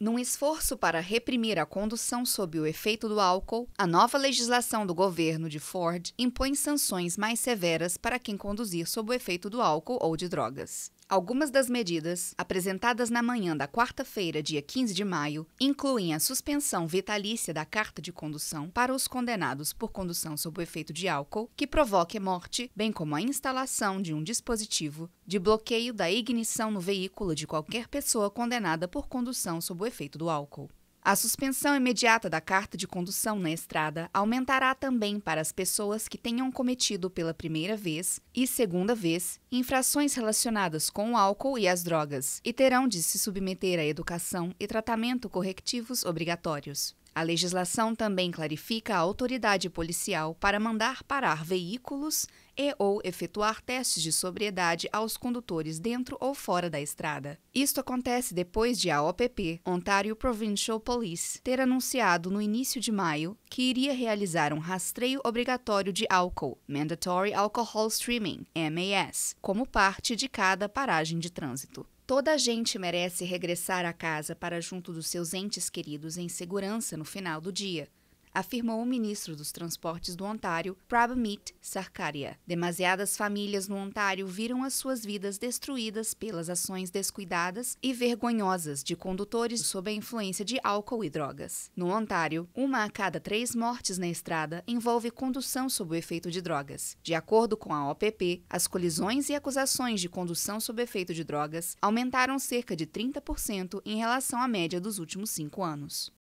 Num esforço para reprimir a condução sob o efeito do álcool, a nova legislação do governo de Ford impõe sanções mais severas para quem conduzir sob o efeito do álcool ou de drogas. Algumas das medidas apresentadas na manhã da quarta-feira, dia 15 de maio, incluem a suspensão vitalícia da carta de condução para os condenados por condução sob o efeito de álcool que provoque morte, bem como a instalação de um dispositivo de bloqueio da ignição no veículo de qualquer pessoa condenada por condução sob o efeito do álcool. A suspensão imediata da carta de condução na estrada aumentará também para as pessoas que tenham cometido pela primeira vez e segunda vez infrações relacionadas com o álcool e as drogas e terão de se submeter à educação e tratamento correctivos obrigatórios. A legislação também clarifica a autoridade policial para mandar parar veículos e ou efetuar testes de sobriedade aos condutores dentro ou fora da estrada. Isto acontece depois de a OPP, Ontário Provincial Police, ter anunciado no início de maio que iria realizar um rastreio obrigatório de álcool, Mandatory Alcohol Streaming, MAS, como parte de cada paragem de trânsito. Toda gente merece regressar a casa para junto dos seus entes queridos em segurança no final do dia afirmou o ministro dos Transportes do Ontário, Prabhmeet Sarkaria. Demasiadas famílias no Ontário viram as suas vidas destruídas pelas ações descuidadas e vergonhosas de condutores sob a influência de álcool e drogas. No Ontário, uma a cada três mortes na estrada envolve condução sob o efeito de drogas. De acordo com a OPP, as colisões e acusações de condução sob efeito de drogas aumentaram cerca de 30% em relação à média dos últimos cinco anos.